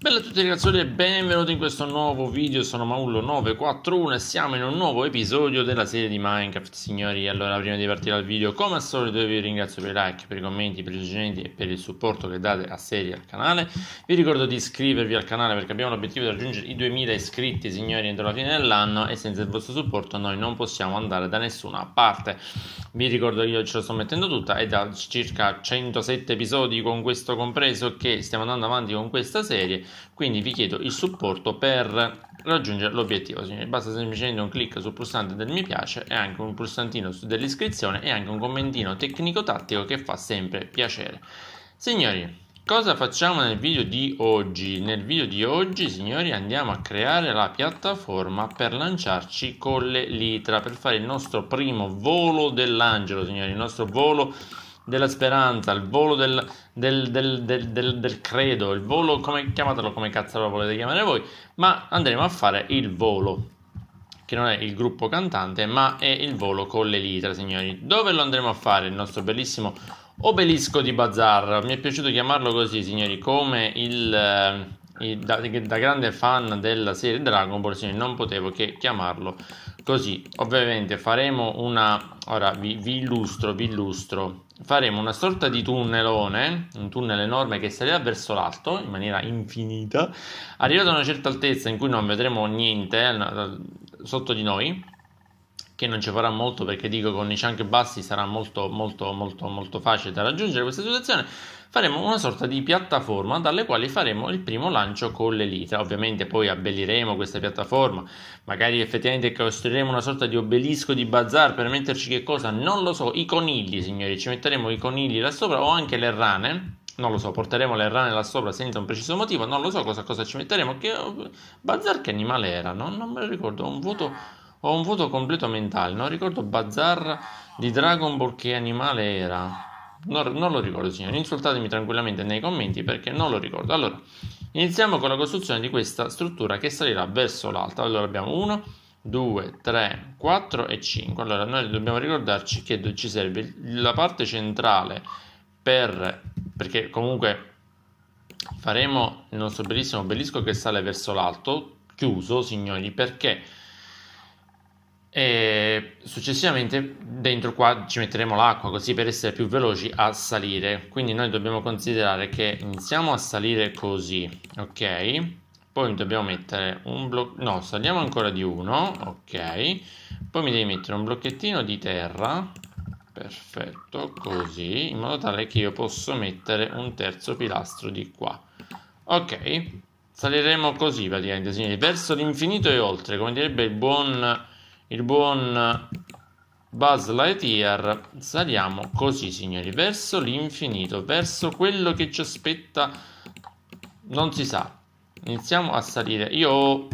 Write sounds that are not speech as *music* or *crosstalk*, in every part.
Bella a tutti ragazzi e benvenuti in questo nuovo video, sono Maullo941 e siamo in un nuovo episodio della serie di Minecraft signori Allora prima di partire al video come al solito vi ringrazio per i like, per i commenti, per i suggerimenti e per il supporto che date a serie al canale Vi ricordo di iscrivervi al canale perché abbiamo l'obiettivo di raggiungere i 2000 iscritti signori entro la fine dell'anno E senza il vostro supporto noi non possiamo andare da nessuna parte Vi ricordo che io ce la sto mettendo tutta e da circa 107 episodi con questo compreso che stiamo andando avanti con questa serie quindi vi chiedo il supporto per raggiungere l'obiettivo signori basta semplicemente un clic sul pulsante del mi piace e anche un pulsantino dell'iscrizione e anche un commentino tecnico tattico che fa sempre piacere signori cosa facciamo nel video di oggi? Nel video di oggi, signori, andiamo a creare la piattaforma per lanciarci con le litra, per fare il nostro primo volo dell'angelo, signori, il nostro volo della speranza, il volo del, del, del, del, credo, il volo, come chiamatelo come cazzo lo volete chiamare voi, ma andremo a fare il volo, che non è il gruppo cantante, ma è il volo con le litra, signori. Dove lo andremo a fare il nostro bellissimo obelisco di Bazar? Mi è piaciuto chiamarlo così, signori, come il... Eh, da, da, grande fan della serie Dragon Ball, signori, non potevo che chiamarlo così. Ovviamente faremo una... Ora vi, vi illustro, vi illustro faremo una sorta di tunnelone, un tunnel enorme che salirà verso l'alto in maniera infinita, arrivato a una certa altezza in cui non vedremo niente eh, sotto di noi che non ci farà molto perché dico con i chunk bassi sarà molto molto molto molto facile da raggiungere questa situazione faremo una sorta di piattaforma dalle quali faremo il primo lancio con le ovviamente poi abbelliremo questa piattaforma magari effettivamente costruiremo una sorta di obelisco di bazar per metterci che cosa non lo so i conigli signori ci metteremo i conigli là sopra o anche le rane non lo so, porteremo le rane là sopra senza un preciso motivo, non lo so cosa, cosa ci metteremo, che bazar che animale era, no? non me lo ricordo, un voto ho un vuoto completo mentale, non ricordo Bazar di Dragon Ball che animale era. Non, non, lo ricordo, signori. Insultatemi tranquillamente nei commenti perché non lo ricordo. Allora, iniziamo con la costruzione di questa struttura che salirà verso l'alto. Allora abbiamo 1, 2, 3, 4 e 5. Allora, noi dobbiamo ricordarci che ci serve la parte centrale per perché comunque faremo il nostro bellissimo obelisco che sale verso l'alto chiuso, signori, perché e successivamente dentro qua ci metteremo l'acqua così per essere più veloci a salire quindi noi dobbiamo considerare che iniziamo a salire così ok poi dobbiamo mettere un blocco no saliamo ancora di uno ok poi mi devi mettere un blocchettino di terra perfetto così in modo tale che io posso mettere un terzo pilastro di qua ok saliremo così praticamente verso l'infinito e oltre come direbbe il buon il buon Buzz Lightyear, saliamo così, signori, verso l'infinito, verso quello che ci aspetta, non si sa. Iniziamo a salire. Io,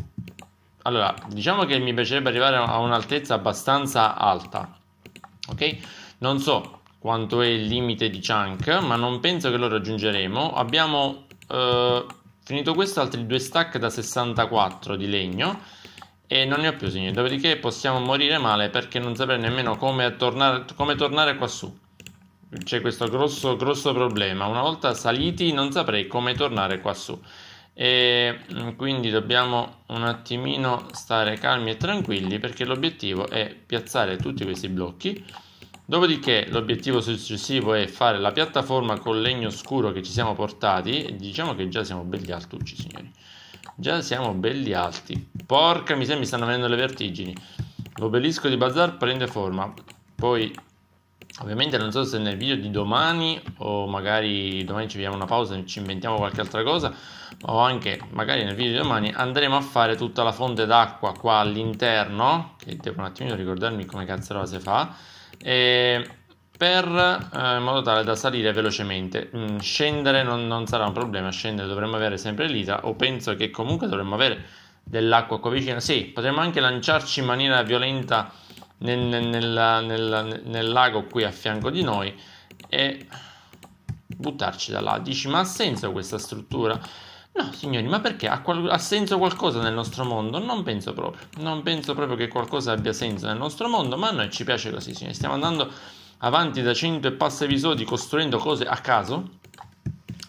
allora, diciamo che mi piacerebbe arrivare a un'altezza abbastanza alta, ok? Non so quanto è il limite di chunk, ma non penso che lo raggiungeremo. Abbiamo eh, finito questo, altri due stack da 64 di legno e non ne ho più signori, dopodiché possiamo morire male perché non saprei nemmeno come tornare, come tornare qua su. C'è questo grosso, grosso problema, una volta saliti non saprei come tornare qua su. E mm, quindi dobbiamo un attimino stare calmi e tranquilli perché l'obiettivo è piazzare tutti questi blocchi. Dopodiché l'obiettivo successivo è fare la piattaforma con legno scuro che ci siamo portati. Diciamo che già siamo belli altucci, signori. Già siamo belli alti. Porca miseria, mi stanno venendo le vertigini. L'obelisco di Bazar prende forma. Poi, ovviamente, non so se nel video di domani o magari domani ci vediamo una pausa e ci inventiamo qualche altra cosa. O anche magari nel video di domani andremo a fare tutta la fonte d'acqua qua all'interno. Che devo un attimino ricordarmi come cazzarola si fa. E per, eh, in modo tale da salire velocemente. Mm, scendere non, non, sarà un problema, scendere dovremmo avere sempre l'ITA o penso che comunque dovremmo avere dell'acqua qua vicino. Sì, potremmo anche lanciarci in maniera violenta nel, nel, nel, nel lago qui a fianco di noi e buttarci da là. Dici, ma ha senso questa struttura? No, signori, ma perché? Ha, qual- ha, senso qualcosa nel nostro mondo? Non penso proprio. Non penso proprio che qualcosa abbia senso nel nostro mondo, ma a noi ci piace così, signori. Stiamo andando avanti da cento e passa episodi costruendo cose a caso.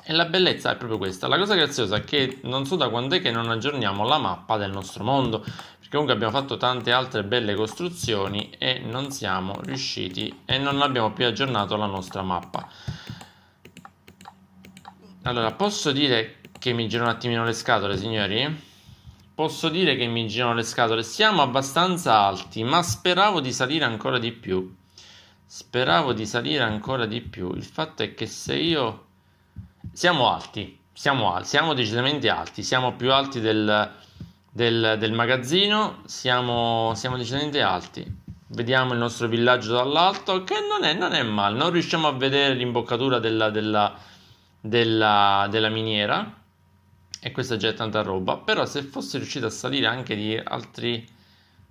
E la bellezza è proprio questa. La cosa graziosa è che non so da quando è che non aggiorniamo la mappa del nostro mondo, perché comunque abbiamo fatto tante altre belle costruzioni e non siamo riusciti e non abbiamo più aggiornato la nostra mappa. Allora, posso dire che mi girano un attimino le scatole, signori? Posso dire che mi girano le scatole, siamo abbastanza alti, ma speravo di salire ancora di più. Speravo di salire ancora di più. Il fatto è che se io... Siamo alti, siamo, alti, siamo decisamente alti, siamo più alti del, del, del magazzino, siamo, siamo, decisamente alti. Vediamo il nostro villaggio dall'alto, che non è, non è male, non riusciamo a vedere l'imboccatura della, della, della, della miniera e questa già è tanta roba, però se fossi riuscito a salire anche di altri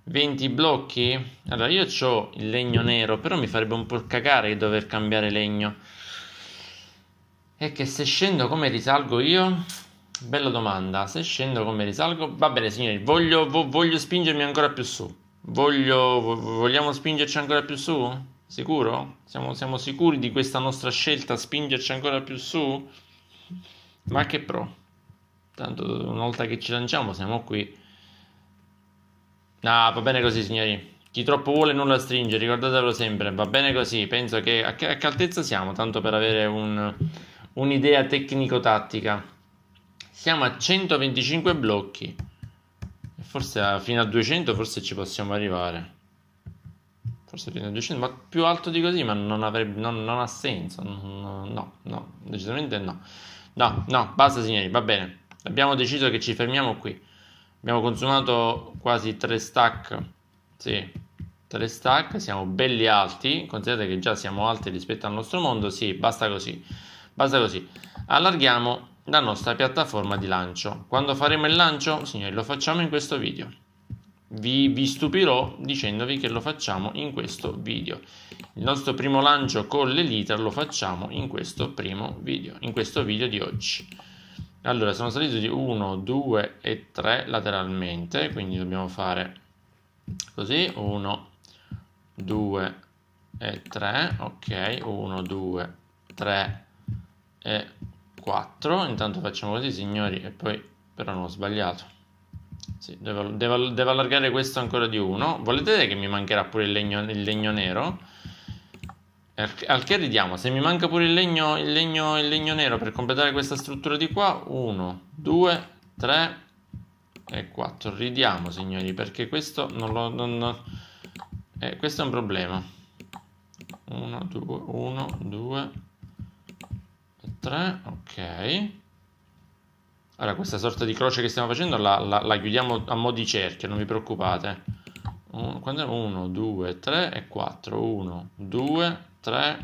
20 blocchi? Allora, io ho il legno nero, però mi farebbe un po' cagare dover cambiare legno. E che se scendo come risalgo io? Bella domanda, se scendo come risalgo? Va bene signori, voglio, vo- voglio spingermi ancora più su. Voglio, vo- vogliamo spingerci ancora più su? Sicuro? Siamo, siamo sicuri di questa nostra scelta, spingerci ancora più su? Ma che pro. Tanto una volta che ci lanciamo siamo qui Ah, va bene così, signori. Chi troppo vuole nulla stringe, ricordatelo sempre. Va bene così. Penso che a che, a che altezza siamo, tanto per avere un, un'idea tecnico-tattica. Siamo a 125 blocchi. Forse a, fino a 200 forse ci possiamo arrivare. Forse fino a 200, ma più alto di così, ma non, avrebbe, non, non ha senso. No, no, no, decisamente no. No, no, basta signori, va bene. Abbiamo deciso che ci fermiamo qui. Abbiamo consumato quasi 3 stack. Sì, 3 stack, siamo belli alti. Considerate che già siamo alti rispetto al nostro mondo. Sì, basta così. Basta così. Allarghiamo la nostra piattaforma di lancio. Quando faremo il lancio, signori, lo facciamo in questo video. Vi, vi stupirò dicendovi che lo facciamo in questo video. Il nostro primo lancio con l'Eliter lo facciamo in questo primo video, in questo video di oggi. Allora, sono salito di 1, 2 e 3 lateralmente, quindi dobbiamo fare così, 1, 2 e 3, ok, 1, 2, 3 e 4, intanto facciamo così signori, e poi però non ho sbagliato. Sì, devo, devo, devo, allargare questo ancora di 1. Volete che mi mancherà pure il legno, il legno nero? Al che ridiamo, se mi manca pure il legno, il legno, il legno nero per completare questa struttura di qua, 1, 2, 3 e 4. Ridiamo, signori, perché questo non lo... Non, non... Eh, questo è un problema. 1, 2, 1, 2, 3, ok. Allora, questa sorta di croce che stiamo facendo la, la, la chiudiamo a mo' di cerchio, non vi preoccupate. 1, 2, 3 e 4. 1, 2, 3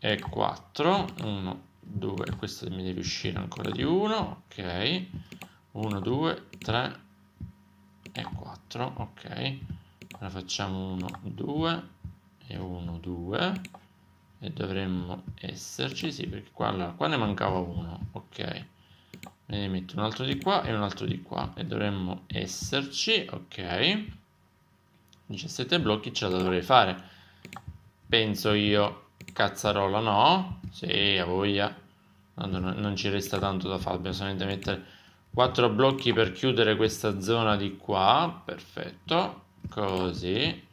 e 4 1 2 questo mi deve uscire ancora di 1 ok 1 2 3 e 4 ok ora facciamo 1 2 e 1 2 e dovremmo esserci sì perché qua, allora, qua ne mancava uno ok ne metto un altro di qua e un altro di qua e dovremmo esserci ok 17 blocchi ce la dovrei fare penso io. Cazzarola no? Sì, a voglia. Tanto non ci resta tanto da fare, Bisogna solamente mettere quattro blocchi per chiudere questa zona di qua. Perfetto. Così.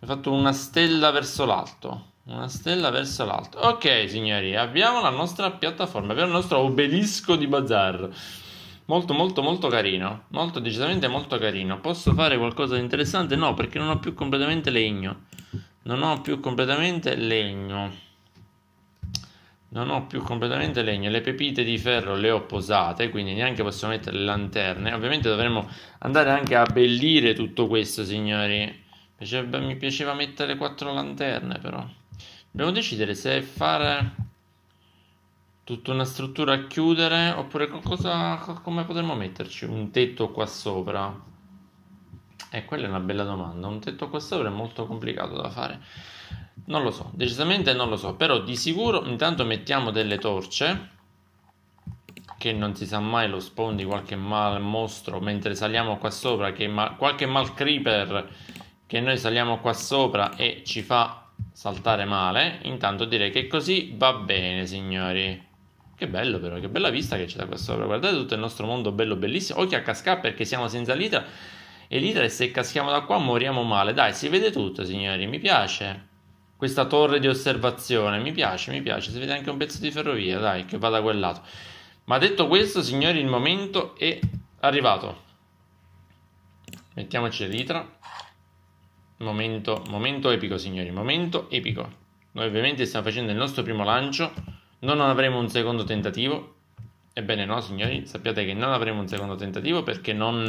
Ho fatto una stella verso l'alto. Una stella verso l'alto. Ok, signori, abbiamo la nostra piattaforma, abbiamo il nostro obelisco di bazar. Molto, molto, molto carino. Molto, decisamente molto carino. Posso fare qualcosa di interessante? No, perché non ho più completamente legno non ho più completamente legno non ho più completamente legno, le pepite di ferro le ho posate, quindi neanche possiamo mettere le lanterne. Ovviamente dovremmo andare anche a abbellire tutto questo, signori. mi piaceva mettere quattro lanterne, però. Dobbiamo decidere se fare tutta una struttura a chiudere oppure qualcosa, come potremmo metterci un tetto qua sopra. Eh, quella è una bella domanda. Un tetto qua sopra è molto complicato da fare. Non lo so, decisamente non lo so, però di sicuro intanto mettiamo delle torce che non si sa mai lo spawn di qualche mal mostro mentre saliamo qua sopra che ma- qualche mal creeper che noi saliamo qua sopra e ci fa saltare male. Intanto direi che così va bene, signori. Che bello però, che bella vista che c'è da qua sopra. Guardate tutto il nostro mondo bello bellissimo. Occhi a cascà perché siamo senza litra e l'Italia se caschiamo da qua moriamo male. Dai, si vede tutto, signori, mi piace. Questa torre di osservazione, mi piace, mi piace. Si vede anche un pezzo di ferrovia, dai, che va da quel lato. Ma detto questo, signori, il momento è arrivato. Mettiamoci l'itra. Momento, momento epico, signori, momento epico. Noi ovviamente stiamo facendo il nostro primo lancio, non avremo un secondo tentativo. Ebbene no, signori, sappiate che non avremo un secondo tentativo perché non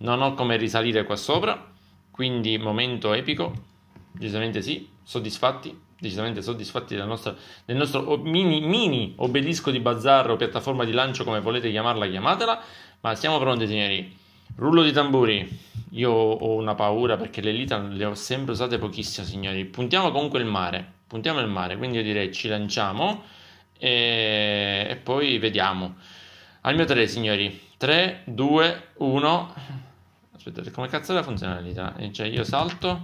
non ho come risalire qua sopra, quindi momento epico, decisamente sì, soddisfatti, decisamente soddisfatti del nostro, del nostro mini, mini obelisco di bazar o piattaforma di lancio, come volete chiamarla, chiamatela, ma siamo pronti signori. Rullo di tamburi, io ho una paura perché le lita le ho sempre usate pochissimo signori, puntiamo comunque il mare, puntiamo il mare, quindi io direi ci lanciamo e, e poi vediamo. Al mio 3 signori, 3, 2, 1. Aspettate, come cazzo la funzionalità? Eh, cioè io salto,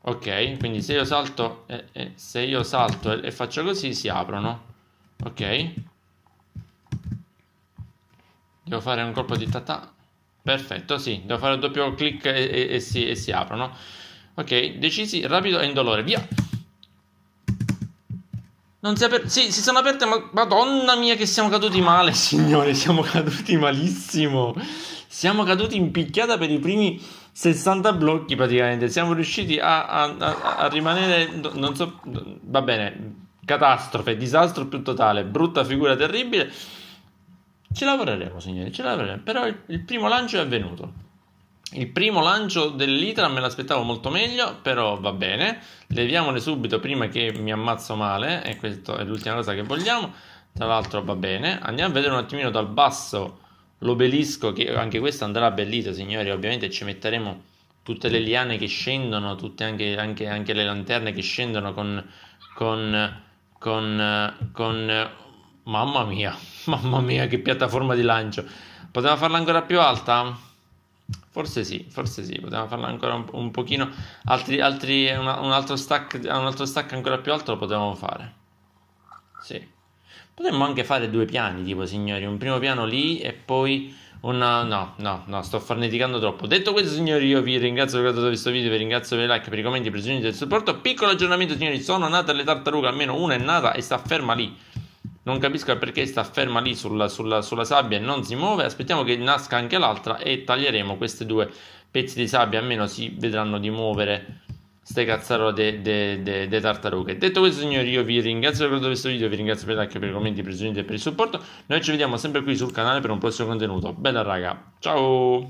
ok, quindi se io salto, e, eh, e, eh, se io salto e, e faccio così si aprono, ok. Devo fare un colpo di tata. Perfetto, sì, devo fare un doppio clic e, e, e, si, e si aprono. Ok, decisi, rapido e indolore, via! Non si, aper- sì, si sono aperte, ma madonna mia che siamo caduti male, *laughs* signore, siamo caduti malissimo. Siamo caduti in picchiata per i primi 60 blocchi praticamente. Siamo riusciti a, a, a, a rimanere, non so, va bene, catastrofe, disastro più totale, brutta figura terribile. Ci lavoreremo, signore, ci lavoreremo. Però il, il primo lancio è avvenuto. Il primo lancio dell'Itra me l'aspettavo molto meglio, però va bene. Leviamone subito prima che mi ammazzo male, e questa è l'ultima cosa che vogliamo. Tra l'altro va bene. Andiamo a vedere un attimino dal basso l'obelisco, che anche questo andrà abbellito, signori. Ovviamente ci metteremo tutte le liane che scendono, tutte anche, anche, anche le lanterne che scendono con, con, con, con... Mamma mia, *laughs* mamma mia che piattaforma di lancio. Poteva farla ancora più alta? Forse sì, forse sì, potevamo farla ancora un, un pochino, altri, altri, una, un, altro stack, un altro stack ancora più alto lo potevamo fare. Sì. Potremmo anche fare due piani, tipo signori, un primo piano lì e poi una... No, no, no, sto farneticando troppo. Detto questo, signori, io vi ringrazio per aver guardato questo video, vi ringrazio per i like, per i commenti, per i suggerimenti del supporto. Piccolo aggiornamento, signori, sono nate le tartarughe, almeno una è nata e sta ferma lì non capisco perché sta ferma lì sulla, sulla, sulla sabbia e non si muove. Aspettiamo che nasca anche l'altra e taglieremo questi due pezzi di sabbia, almeno si vedranno di muovere queste cazzarole de, de, de, de, tartarughe. Detto questo, signori, io vi ringrazio per questo video, vi ringrazio per anche per i commenti, per i suggerimenti e per il supporto. Noi ci vediamo sempre qui sul canale per un prossimo contenuto. Bella raga, ciao!